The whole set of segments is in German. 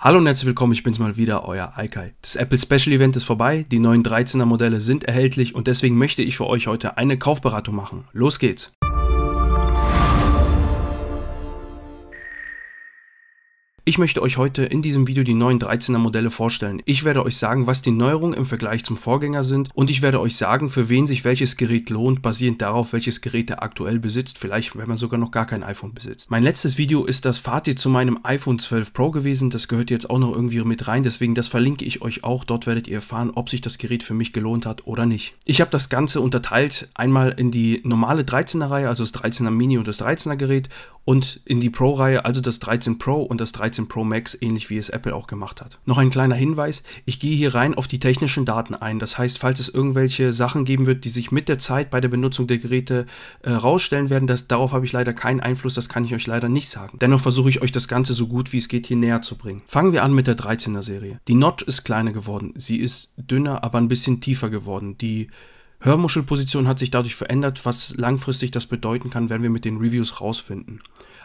Hallo und herzlich willkommen, ich bin's mal wieder, euer Aikai. Das Apple Special Event ist vorbei, die neuen 13er Modelle sind erhältlich und deswegen möchte ich für euch heute eine Kaufberatung machen. Los geht's! Ich möchte euch heute in diesem Video die neuen 13er Modelle vorstellen. Ich werde euch sagen, was die Neuerungen im Vergleich zum Vorgänger sind und ich werde euch sagen, für wen sich welches Gerät lohnt, basierend darauf, welches Gerät er aktuell besitzt, vielleicht wenn man sogar noch gar kein iPhone besitzt. Mein letztes Video ist das Fazit zu meinem iPhone 12 Pro gewesen, das gehört jetzt auch noch irgendwie mit rein, deswegen das verlinke ich euch auch, dort werdet ihr erfahren, ob sich das Gerät für mich gelohnt hat oder nicht. Ich habe das Ganze unterteilt, einmal in die normale 13er Reihe, also das 13er Mini und das 13er Gerät und in die Pro-Reihe, also das 13 Pro und das 13 Pro Max, ähnlich wie es Apple auch gemacht hat. Noch ein kleiner Hinweis, ich gehe hier rein auf die technischen Daten ein. Das heißt, falls es irgendwelche Sachen geben wird, die sich mit der Zeit bei der Benutzung der Geräte äh, rausstellen werden, das, darauf habe ich leider keinen Einfluss, das kann ich euch leider nicht sagen. Dennoch versuche ich euch das Ganze so gut wie es geht hier näher zu bringen. Fangen wir an mit der 13er Serie. Die Notch ist kleiner geworden, sie ist dünner, aber ein bisschen tiefer geworden. Die Hörmuschelposition hat sich dadurch verändert, was langfristig das bedeuten kann, werden wir mit den Reviews rausfinden.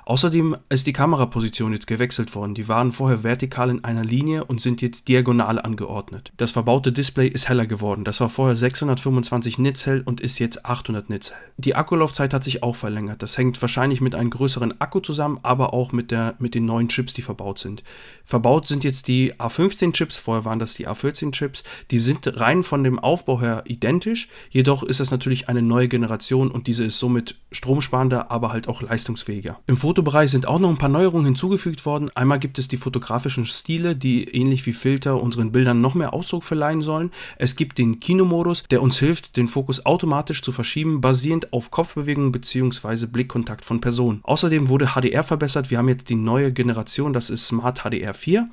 Außerdem ist die Kameraposition jetzt gewechselt worden. Die waren vorher vertikal in einer Linie und sind jetzt diagonal angeordnet. Das verbaute Display ist heller geworden. Das war vorher 625 Nits hell und ist jetzt 800 Nits hell. Die Akkulaufzeit hat sich auch verlängert. Das hängt wahrscheinlich mit einem größeren Akku zusammen, aber auch mit, der, mit den neuen Chips, die verbaut sind. Verbaut sind jetzt die A15 Chips, vorher waren das die A14 Chips. Die sind rein von dem Aufbau her identisch Jedoch ist es natürlich eine neue Generation und diese ist somit stromsparender, aber halt auch leistungsfähiger. Im Fotobereich sind auch noch ein paar Neuerungen hinzugefügt worden. Einmal gibt es die fotografischen Stile, die ähnlich wie Filter unseren Bildern noch mehr Ausdruck verleihen sollen. Es gibt den Kinomodus, der uns hilft, den Fokus automatisch zu verschieben, basierend auf Kopfbewegungen bzw. Blickkontakt von Personen. Außerdem wurde HDR verbessert. Wir haben jetzt die neue Generation, das ist Smart HDR 4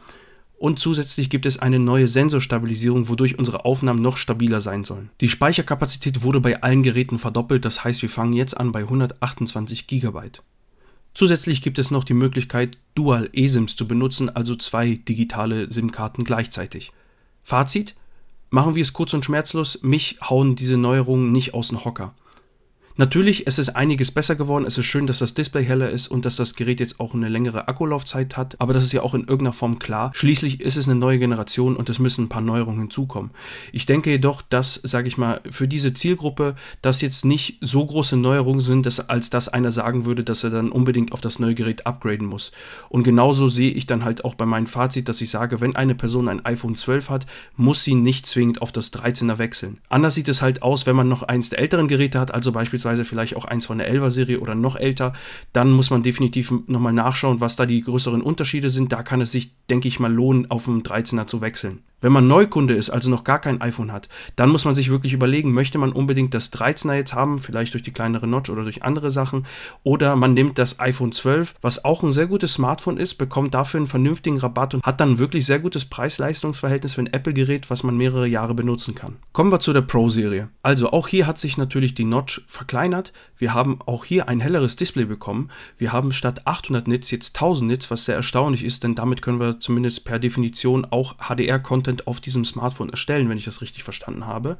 und zusätzlich gibt es eine neue Sensorstabilisierung, wodurch unsere Aufnahmen noch stabiler sein sollen. Die Speicherkapazität wurde bei allen Geräten verdoppelt, das heißt wir fangen jetzt an bei 128 GB. Zusätzlich gibt es noch die Möglichkeit, Dual eSIMs zu benutzen, also zwei digitale SIM-Karten gleichzeitig. Fazit? Machen wir es kurz und schmerzlos, mich hauen diese Neuerungen nicht aus dem Hocker. Natürlich, es ist einiges besser geworden. Es ist schön, dass das Display heller ist und dass das Gerät jetzt auch eine längere Akkulaufzeit hat. Aber das ist ja auch in irgendeiner Form klar. Schließlich ist es eine neue Generation und es müssen ein paar Neuerungen hinzukommen. Ich denke jedoch, dass, sage ich mal, für diese Zielgruppe das jetzt nicht so große Neuerungen sind, dass, als dass einer sagen würde, dass er dann unbedingt auf das neue Gerät upgraden muss. Und genauso sehe ich dann halt auch bei meinem Fazit, dass ich sage, wenn eine Person ein iPhone 12 hat, muss sie nicht zwingend auf das 13er wechseln. Anders sieht es halt aus, wenn man noch eins der älteren Geräte hat, also beispielsweise beziehungsweise vielleicht auch eins von der 11er Serie oder noch älter, dann muss man definitiv nochmal nachschauen, was da die größeren Unterschiede sind. Da kann es sich, denke ich mal, lohnen, auf einen 13er zu wechseln. Wenn man Neukunde ist, also noch gar kein iPhone hat, dann muss man sich wirklich überlegen, möchte man unbedingt das 13er jetzt haben, vielleicht durch die kleinere Notch oder durch andere Sachen, oder man nimmt das iPhone 12, was auch ein sehr gutes Smartphone ist, bekommt dafür einen vernünftigen Rabatt und hat dann wirklich sehr gutes Preis-Leistungs-Verhältnis für ein Apple-Gerät, was man mehrere Jahre benutzen kann. Kommen wir zu der Pro-Serie. Also auch hier hat sich natürlich die Notch verkleinert. Wir haben auch hier ein helleres Display bekommen. Wir haben statt 800 Nits jetzt 1000 Nits, was sehr erstaunlich ist, denn damit können wir zumindest per Definition auch HDR-Content Content auf diesem Smartphone erstellen, wenn ich das richtig verstanden habe.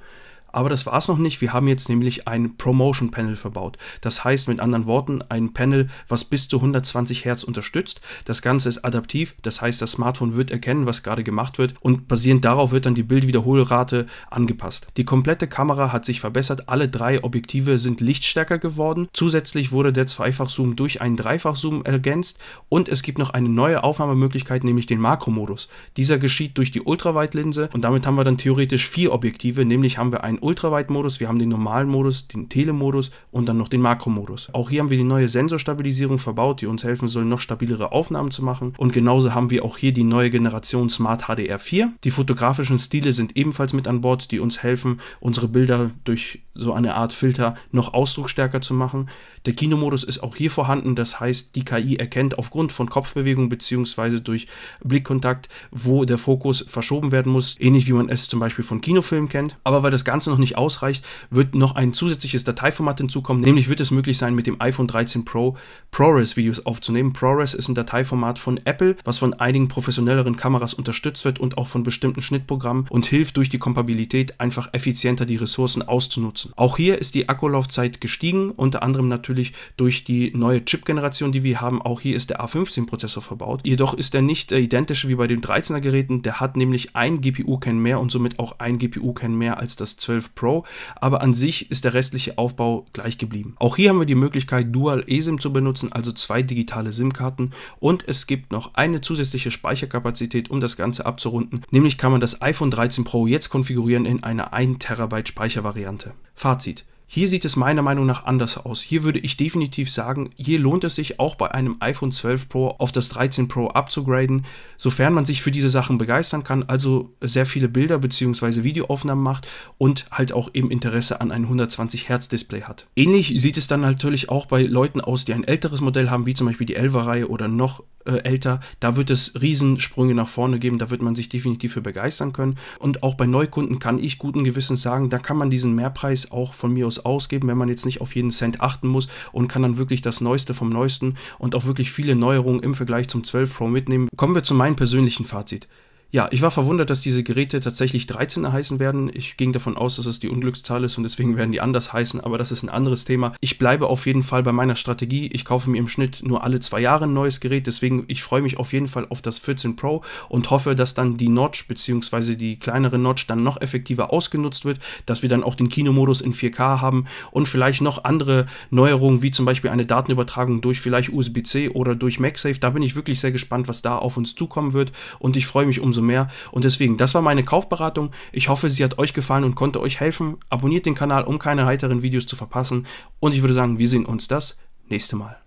Aber das war es noch nicht. Wir haben jetzt nämlich ein Promotion Panel verbaut. Das heißt mit anderen Worten ein Panel, was bis zu 120 Hertz unterstützt. Das Ganze ist adaptiv. Das heißt, das Smartphone wird erkennen, was gerade gemacht wird und basierend darauf wird dann die Bildwiederholrate angepasst. Die komplette Kamera hat sich verbessert. Alle drei Objektive sind lichtstärker geworden. Zusätzlich wurde der Zweifach-Zoom durch einen Dreifach-Zoom ergänzt und es gibt noch eine neue Aufnahmemöglichkeit, nämlich den Makromodus. Dieser geschieht durch die Ultraweitlinse und damit haben wir dann theoretisch vier Objektive, nämlich haben wir ein Ultraweitmodus, wir haben den normalen Modus, den Telemodus und dann noch den Makromodus. Auch hier haben wir die neue Sensorstabilisierung verbaut, die uns helfen soll, noch stabilere Aufnahmen zu machen. Und genauso haben wir auch hier die neue Generation Smart HDR 4. Die fotografischen Stile sind ebenfalls mit an Bord, die uns helfen, unsere Bilder durch so eine Art Filter noch ausdrucksstärker zu machen. Der Kinomodus ist auch hier vorhanden, das heißt, die KI erkennt aufgrund von Kopfbewegung bzw. durch Blickkontakt, wo der Fokus verschoben werden muss, ähnlich wie man es zum Beispiel von Kinofilmen kennt. Aber weil das Ganze noch nicht ausreicht, wird noch ein zusätzliches Dateiformat hinzukommen, nämlich wird es möglich sein, mit dem iPhone 13 Pro ProRes-Videos aufzunehmen. ProRes ist ein Dateiformat von Apple, was von einigen professionelleren Kameras unterstützt wird und auch von bestimmten Schnittprogrammen und hilft durch die Kompabilität einfach effizienter die Ressourcen auszunutzen. Auch hier ist die Akkulaufzeit gestiegen, unter anderem natürlich durch die neue Chip-Generation, die wir haben. Auch hier ist der A15-Prozessor verbaut. Jedoch ist er nicht identisch wie bei den 13er-Geräten. Der hat nämlich ein GPU-Kern mehr und somit auch ein GPU-Kern mehr als das 12 12 Pro, aber an sich ist der restliche Aufbau gleich geblieben. Auch hier haben wir die Möglichkeit, Dual eSIM zu benutzen, also zwei digitale SIM-Karten und es gibt noch eine zusätzliche Speicherkapazität, um das Ganze abzurunden, nämlich kann man das iPhone 13 Pro jetzt konfigurieren in einer 1 TB Speichervariante. Fazit. Hier sieht es meiner Meinung nach anders aus. Hier würde ich definitiv sagen, hier lohnt es sich auch bei einem iPhone 12 Pro auf das 13 Pro abzugraden, sofern man sich für diese Sachen begeistern kann, also sehr viele Bilder bzw. Videoaufnahmen macht und halt auch eben Interesse an einem 120 Hertz Display hat. Ähnlich sieht es dann natürlich auch bei Leuten aus, die ein älteres Modell haben, wie zum Beispiel die 11er Reihe oder noch äh, älter, da wird es Riesensprünge nach vorne geben, da wird man sich definitiv für begeistern können. Und auch bei Neukunden kann ich guten Gewissens sagen, da kann man diesen Mehrpreis auch von mir aus ausgeben, wenn man jetzt nicht auf jeden Cent achten muss und kann dann wirklich das Neueste vom Neuesten und auch wirklich viele Neuerungen im Vergleich zum 12 Pro mitnehmen. Kommen wir zu meinem persönlichen Fazit. Ja, ich war verwundert, dass diese Geräte tatsächlich 13er heißen werden. Ich ging davon aus, dass es die Unglückszahl ist und deswegen werden die anders heißen, aber das ist ein anderes Thema. Ich bleibe auf jeden Fall bei meiner Strategie. Ich kaufe mir im Schnitt nur alle zwei Jahre ein neues Gerät, deswegen ich freue mich auf jeden Fall auf das 14 Pro und hoffe, dass dann die Notch bzw. die kleinere Notch dann noch effektiver ausgenutzt wird, dass wir dann auch den Kinomodus in 4K haben und vielleicht noch andere Neuerungen, wie zum Beispiel eine Datenübertragung durch vielleicht USB-C oder durch MagSafe. Da bin ich wirklich sehr gespannt, was da auf uns zukommen wird und ich freue mich umso umso mehr. Und deswegen, das war meine Kaufberatung. Ich hoffe, sie hat euch gefallen und konnte euch helfen. Abonniert den Kanal, um keine weiteren Videos zu verpassen. Und ich würde sagen, wir sehen uns das nächste Mal.